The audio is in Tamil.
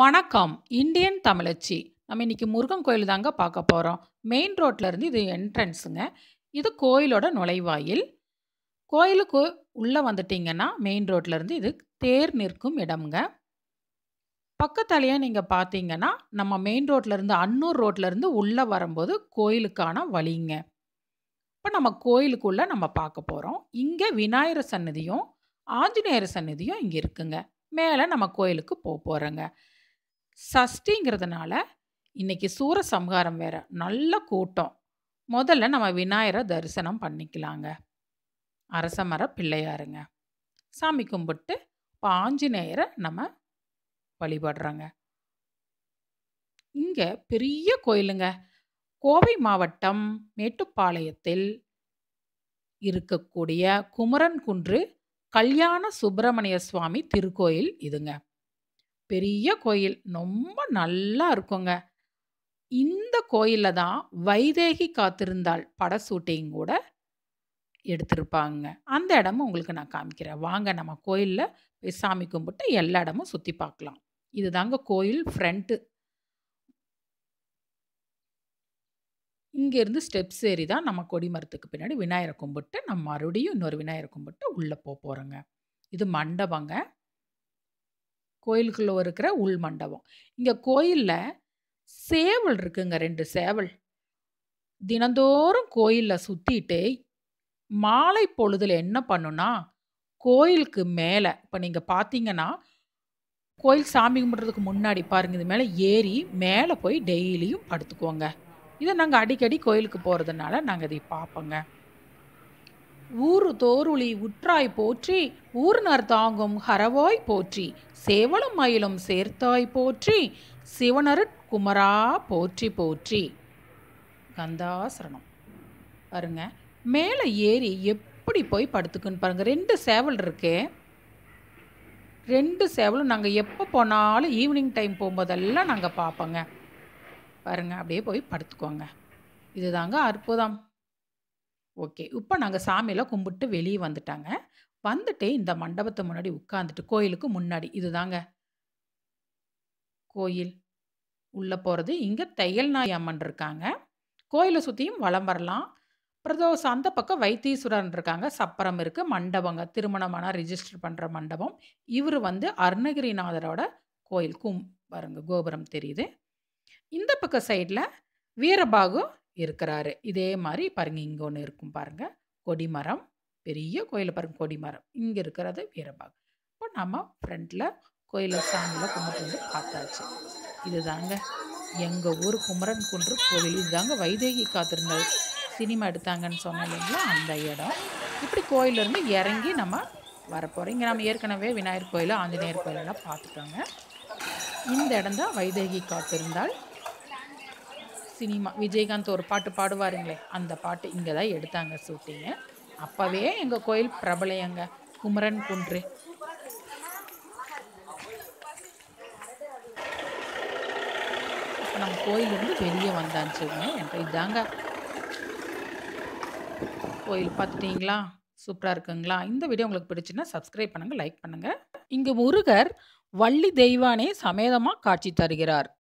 வணக்கம் இந்தியன் தமிழச்சி நம்ம இன்னைக்கு முருகன் கோயில் தாங்க பார்க்க போகிறோம் மெயின் ரோட்டில் இருந்து இது என்ட்ரன்ஸுங்க இது கோயிலோட நுழைவாயில் கோயிலுக்கு உள்ளே வந்துட்டிங்கன்னா மெயின் ரோட்டில் இருந்து இது தேர் நிற்கும் இடம்ங்க பக்கத்தாலேயே நீங்கள் பார்த்தீங்கன்னா நம்ம மெயின் ரோட்டில் இருந்து அன்னூர் ரோட்டில் இருந்து உள்ளே வரும்போது கோயிலுக்கான வழிங்க இப்போ நம்ம கோயிலுக்குள்ளே நம்ம பார்க்க போகிறோம் இங்கே விநாயகர் சன்னதியும் ஆஞ்சநேயர் சன்னதியும் இங்கே இருக்குங்க மேலே நம்ம கோயிலுக்கு போக போகிறோங்க சஷ்டிங்கிறதுனால இன்றைக்கி சூர சம்ஹாரம் வேறு நல்ல கூட்டம் முதல்ல நம்ம விநாயகரை தரிசனம் பண்ணிக்கலாங்க அரசமர பிள்ளையாருங்க சாமி கும்பிட்டு பாஞ்சிநேயரை நம்ம வழிபடுறோங்க இங்கே பெரிய கோயிலுங்க கோவை மாவட்டம் மேட்டுப்பாளையத்தில் இருக்கக்கூடிய குமரன் குன்று கல்யாண சுப்பிரமணிய சுவாமி திருக்கோயில் இதுங்க பெரிய கோயில் ரொம்ப நல்லா இருக்குங்க இந்த கோயிலில் தான் வைதேகி காத்திருந்தாள் பட ஷூட்டிங் கூட எடுத்திருப்பாங்க அந்த இடமும் உங்களுக்கு நான் காமிக்கிறேன் வாங்க நம்ம கோயிலில் போய் சாமி கும்பிட்டு எல்லா இடமும் சுற்றி பார்க்கலாம் இது தாங்க கோயில் ஃப்ரண்ட்டு இங்கேருந்து ஸ்டெப்ஸ் ஏறி தான் நம்ம கொடிமரத்துக்கு பின்னாடி விநாயகரை கும்பிட்டு நம்ம மறுபடியும் இன்னொரு விநாயகரை கும்பிட்டு உள்ளே போக போகிறோங்க இது மண்டபங்க கோயிலுக்குள்ளே இருக்கிற உள் மண்டபம் இங்கே கோயிலில் சேவல் இருக்குங்க ரெண்டு சேவல் தினந்தோறும் கோயிலில் சுற்றிட்டு மாலை பொழுதில் என்ன பண்ணுன்னா கோயிலுக்கு மேலே இப்போ நீங்கள் பார்த்தீங்கன்னா கோயில் சாமி கும்பிட்றதுக்கு முன்னாடி பாருங்க இது மேலே ஏறி மேலே போய் டெய்லியும் படுத்துக்குவோங்க இதை நாங்கள் அடிக்கடி கோயிலுக்கு போகிறதுனால நாங்கள் இதை பார்ப்போங்க ஊறு தோருளி உற்றாய் போற்றி ஊர்னர் தாங்கும் ஹரவாய் போற்றி சேவலும் மயிலும் சேர்த்தாய் போற்றி சிவனரு குமரா போற்றி போற்றி கந்தாசரணம் பாருங்க மேலே ஏறி எப்படி போய் படுத்துக்குன்னு பாருங்கள் ரெண்டு சேவல் இருக்கே ரெண்டு சேவலும் நாங்கள் எப்போ போனாலும் ஈவினிங் டைம் போகும்போதெல்லாம் நாங்கள் பார்ப்போங்க பாருங்கள் அப்படியே போய் படுத்துக்கோங்க இதுதாங்க அற்புதம் ஓகே இப்போ நாங்கள் சாமியில் கும்பிட்டு வெளியே வந்துட்டாங்க வந்துட்டு இந்த மண்டபத்தை முன்னாடி உட்காந்துட்டு கோயிலுக்கு முன்னாடி இதுதாங்க கோயில் உள்ளே போகிறது இங்கே தையல் நாய் அம்மன் இருக்காங்க கோயிலை சுற்றியும் வளம் வரலாம் பிரதோஷம் அந்த பக்கம் வைத்தீஸ்வரன் இருக்காங்க சப்பரம் இருக்குது மண்டபங்க திருமணமான ரிஜிஸ்டர் பண்ணுற மண்டபம் இவர் வந்து அருணகிரிநாதரோட கோயில் கும் பாருங்க கோபுரம் தெரியுது இந்த பக்கம் சைடில் வீரபாகு இருக்கிறாரு இதே மாதிரி பாருங்கள் இங்கே ஒன்று இருக்கும் பாருங்க கொடிமரம் பெரிய கோயில் பாருங்கள் கொடிமரம் இங்கே இருக்கிறது வீரபாகு இப்போ நம்ம ஃப்ரண்ட்டில் கோயிலை சாமியில் கும்பிட்டு வந்து பார்த்தாச்சு இதுதாங்க எங்கள் ஊர் குமரன் குன்று கோவில் இதுதாங்க வைதேகி காத்திருந்தது சினிமா எடுத்தாங்கன்னு சொன்னோம் இல்லைங்களா அந்த இடம் இப்படி கோயிலேருந்து இறங்கி நம்ம வரப்போகிறோம் இங்கே நம்ம ஏற்கனவே விநாயகர் கோயில் ஆஞ்சநேயர் கோயிலெல்லாம் பார்த்துட்டோங்க இந்த இடம் தான் வைதேகி காத்திருந்தால் சினிமா விஜயகாந்த் ஒரு பாட்டு பாடுவாருங்களே அந்த பாட்டு இங்கே தான் எடுத்தாங்க ஷூட்டிங்கு அப்போவே எங்கள் கோயில் பிரபலையங்க குமரன் குன்று இப்போ நம்ம கோயிலிருந்து வெளியே வந்தாச்சுங்க என்ட்ரி இதாங்க கோயில் பார்த்துட்டிங்களா சூப்பராக இருக்குங்களா இந்த வீடியோ உங்களுக்கு பிடிச்சுன்னா சப்ஸ்கிரைப் பண்ணுங்கள் லைக் பண்ணுங்கள் இங்கு முருகர் வள்ளி தெய்வானே சமேதமாக காட்சி தருகிறார்